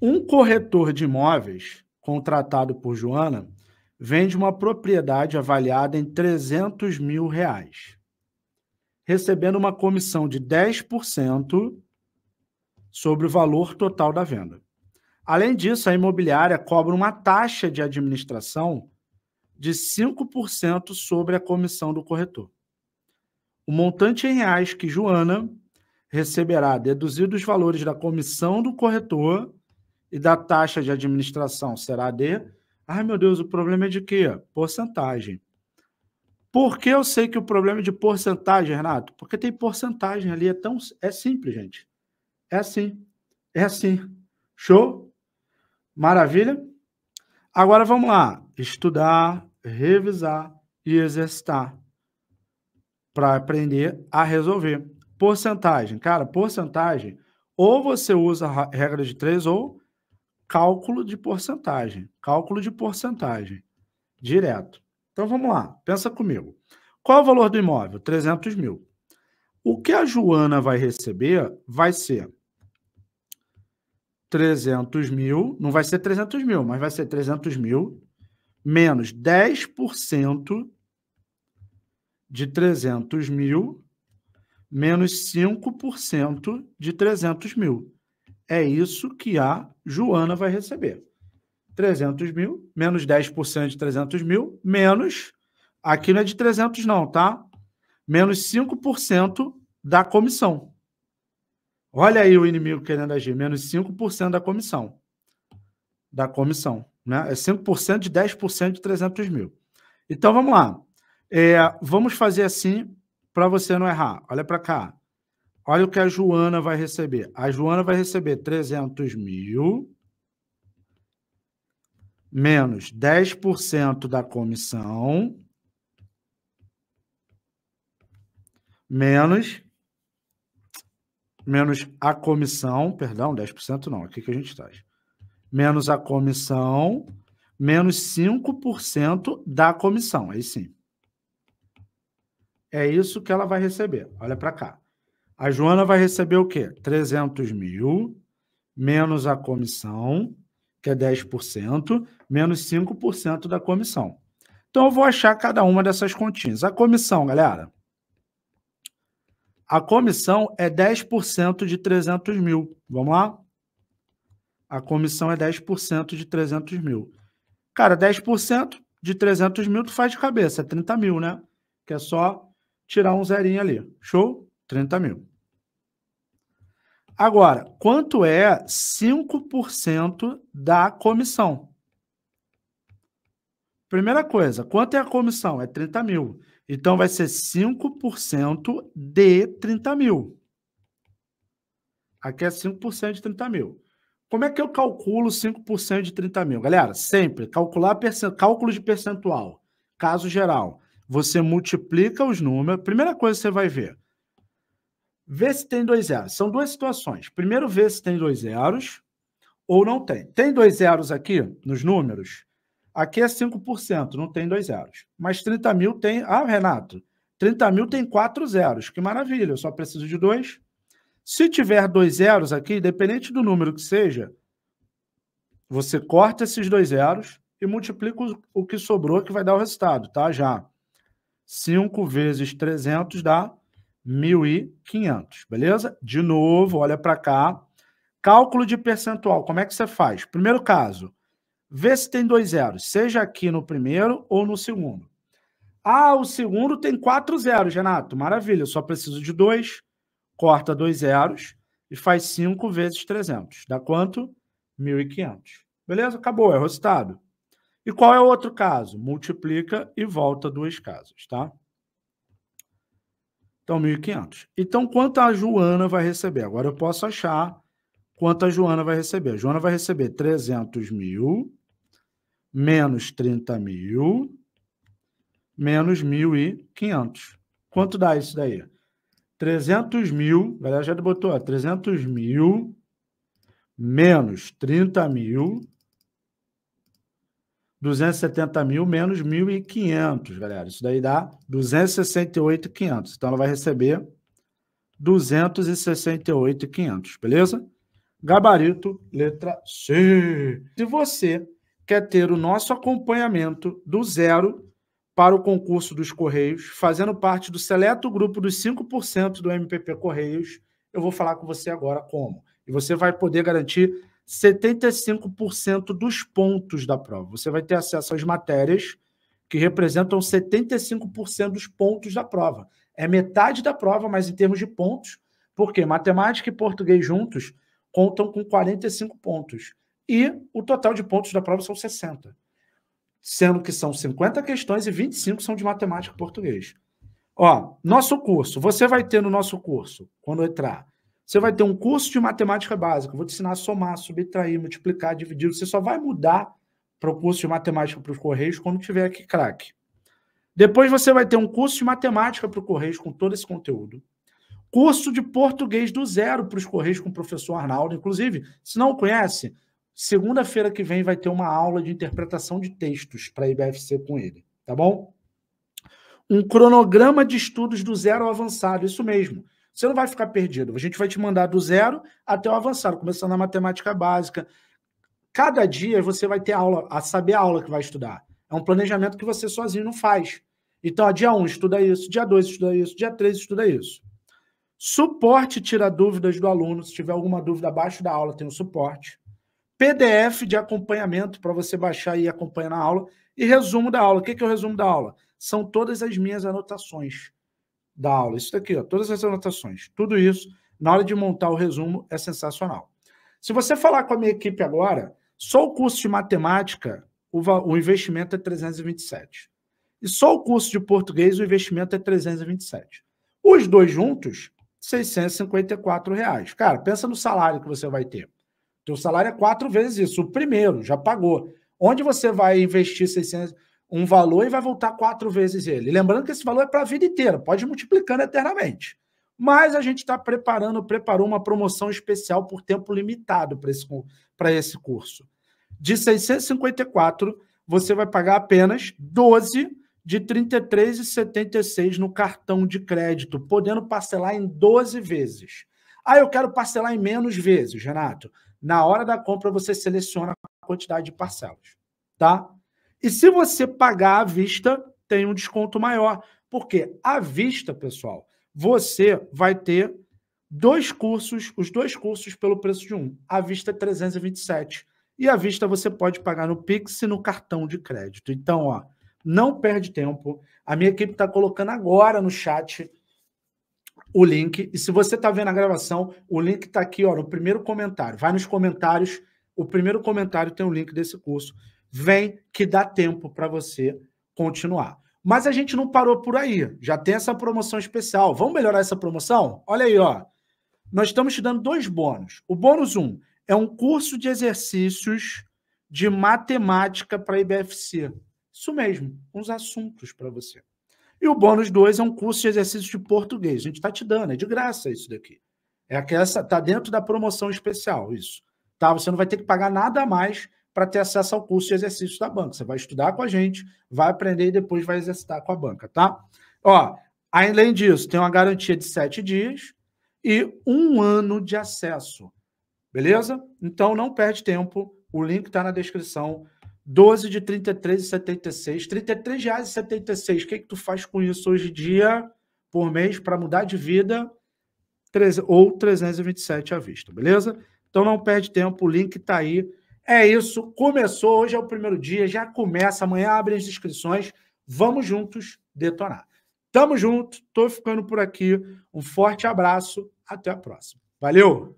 Um corretor de imóveis contratado por Joana vende uma propriedade avaliada em 300 mil reais, recebendo uma comissão de 10% sobre o valor total da venda. Além disso, a imobiliária cobra uma taxa de administração de 5% sobre a comissão do corretor. O montante em reais que Joana receberá, deduzido os valores da comissão do corretor e da taxa de administração será de. Ai, meu Deus, o problema é de quê? Porcentagem. Por que eu sei que o problema é de porcentagem, Renato? Porque tem porcentagem ali, é tão é simples, gente. É assim. É assim. Show? Maravilha? Agora vamos lá, estudar, revisar e exercitar para aprender a resolver. Porcentagem, cara, porcentagem, ou você usa a regra de três ou cálculo de porcentagem. Cálculo de porcentagem. Direto. Então vamos lá, pensa comigo. Qual é o valor do imóvel? 300 mil. O que a Joana vai receber vai ser 300 mil, não vai ser 300 mil, mas vai ser 300 mil menos 10% de 300 mil menos 5% de 300 mil. É isso que a Joana vai receber. 300 mil, menos 10% de 300 mil, menos. Aqui não é de 300, não, tá? Menos 5% da comissão. Olha aí o inimigo querendo agir. Menos 5% da comissão. Da comissão. Né? É 5% de 10% de 300 mil. Então vamos lá. É, vamos fazer assim para você não errar. Olha para cá. Olha o que a Joana vai receber. A Joana vai receber 300 mil menos 10% da comissão menos menos a comissão, perdão, 10% não, aqui que a gente traz. Menos a comissão, menos 5% da comissão, aí sim. É isso que ela vai receber. Olha para cá. A Joana vai receber o quê? 300 mil, menos a comissão, que é 10%, menos 5% da comissão. Então, eu vou achar cada uma dessas continhas. A comissão, galera. A comissão é 10% de 300 mil. Vamos lá? A comissão é 10% de 300 mil. Cara, 10% de 300 mil tu faz de cabeça, é 30 mil, né? Que é só tirar um zerinho ali. Show? Show? 30 mil. Agora, quanto é 5% da comissão? Primeira coisa, quanto é a comissão? É 30 mil. Então, vai ser 5% de 30 mil. Aqui é 5% de 30 mil. Como é que eu calculo 5% de 30 mil? Galera, sempre, calcular cálculo de percentual, caso geral. Você multiplica os números. Primeira coisa que você vai ver, Vê se tem dois zeros. São duas situações. Primeiro, vê se tem dois zeros ou não tem. Tem dois zeros aqui nos números? Aqui é 5%, não tem dois zeros. Mas 30 mil tem. Ah, Renato, 30 mil tem quatro zeros. Que maravilha, eu só preciso de dois. Se tiver dois zeros aqui, independente do número que seja, você corta esses dois zeros e multiplica o que sobrou, que vai dar o resultado, tá? Já. 5 vezes 300 dá 1.500, beleza? De novo, olha para cá. Cálculo de percentual, como é que você faz? Primeiro caso, vê se tem dois zeros, seja aqui no primeiro ou no segundo. Ah, o segundo tem quatro zeros, Renato. Maravilha, eu só preciso de dois. Corta dois zeros e faz 5 vezes 300. Dá quanto? 1.500. Beleza? Acabou, é o resultado. E qual é o outro caso? Multiplica e volta duas casas, tá? Então, 1.500. Então, quanto a Joana vai receber? Agora eu posso achar quanto a Joana vai receber. A Joana vai receber 300 mil, menos 30 mil, menos 1.500. Quanto dá isso daí? 300 mil, a galera já botou, ó, 300 mil, menos 30 mil, 270 mil menos 1.500, galera. Isso daí dá 268.500. Então, ela vai receber 268.500, beleza? Gabarito, letra C. Se você quer ter o nosso acompanhamento do zero para o concurso dos Correios, fazendo parte do seleto grupo dos 5% do MPP Correios, eu vou falar com você agora como. E você vai poder garantir 75% dos pontos da prova. Você vai ter acesso às matérias que representam 75% dos pontos da prova. É metade da prova, mas em termos de pontos, porque matemática e português juntos contam com 45 pontos. E o total de pontos da prova são 60. Sendo que são 50 questões e 25 são de matemática e português. Ó, nosso curso, você vai ter no nosso curso, quando entrar, você vai ter um curso de matemática básica. Vou te ensinar a somar, subtrair, multiplicar, dividir. Você só vai mudar para o curso de matemática para os Correios quando tiver aqui craque. Depois você vai ter um curso de matemática para o Correios com todo esse conteúdo. Curso de português do zero para os Correios com o professor Arnaldo. Inclusive, se não conhece, segunda-feira que vem vai ter uma aula de interpretação de textos para a IBFC com ele, tá bom? Um cronograma de estudos do zero ao avançado, isso mesmo. Você não vai ficar perdido. A gente vai te mandar do zero até o avançado, começando na matemática básica. Cada dia você vai ter aula, a saber a aula que vai estudar. É um planejamento que você sozinho não faz. Então, ó, dia 1 um, estuda isso, dia 2 estuda isso, dia 3 estuda isso. Suporte tira dúvidas do aluno. Se tiver alguma dúvida abaixo da aula, tem o um suporte. PDF de acompanhamento para você baixar e acompanhar na aula. E resumo da aula. O que é, que é o resumo da aula? São todas as minhas anotações da aula. Isso daqui, ó, todas as anotações, tudo isso, na hora de montar o resumo, é sensacional. Se você falar com a minha equipe agora, só o curso de matemática, o, o investimento é 327. E só o curso de português, o investimento é 327. Os dois juntos, 654 reais. Cara, pensa no salário que você vai ter. Teu salário é quatro vezes isso. O primeiro já pagou. Onde você vai investir 600? um valor e vai voltar quatro vezes ele. Lembrando que esse valor é para a vida inteira, pode ir multiplicando eternamente. Mas a gente está preparando, preparou uma promoção especial por tempo limitado para esse, esse curso. De 654, você vai pagar apenas 12 de 33,76 no cartão de crédito, podendo parcelar em 12 vezes. Ah, eu quero parcelar em menos vezes, Renato. Na hora da compra, você seleciona a quantidade de parcelas, tá? E se você pagar à vista, tem um desconto maior. Porque à vista, pessoal, você vai ter dois cursos, os dois cursos pelo preço de um. À vista 327. E à vista você pode pagar no Pix e no cartão de crédito. Então, ó, não perde tempo. A minha equipe está colocando agora no chat o link. E se você está vendo a gravação, o link está aqui ó, no primeiro comentário. Vai nos comentários. O primeiro comentário tem o link desse curso vem que dá tempo para você continuar. Mas a gente não parou por aí. Já tem essa promoção especial. Vamos melhorar essa promoção? Olha aí, ó. Nós estamos te dando dois bônus. O bônus 1 um é um curso de exercícios de matemática para IBFC. Isso mesmo, uns assuntos para você. E o bônus 2 é um curso de exercícios de português. A gente está te dando, é de graça isso daqui. É que essa está dentro da promoção especial, isso. Tá? Você não vai ter que pagar nada a mais para ter acesso ao curso de exercícios da banca. Você vai estudar com a gente, vai aprender e depois vai exercitar com a banca, tá? Ó, além disso, tem uma garantia de sete dias e um ano de acesso, beleza? Então não perde tempo, o link está na descrição. 12 de 33,76. R$ 33,76. O que, é que tu faz com isso hoje em dia, por mês, para mudar de vida? Treze, ou 327 à vista, beleza? Então não perde tempo, o link está aí é isso. Começou, hoje é o primeiro dia, já começa, amanhã abre as inscrições. Vamos juntos detonar. Tamo junto, tô ficando por aqui. Um forte abraço, até a próxima. Valeu!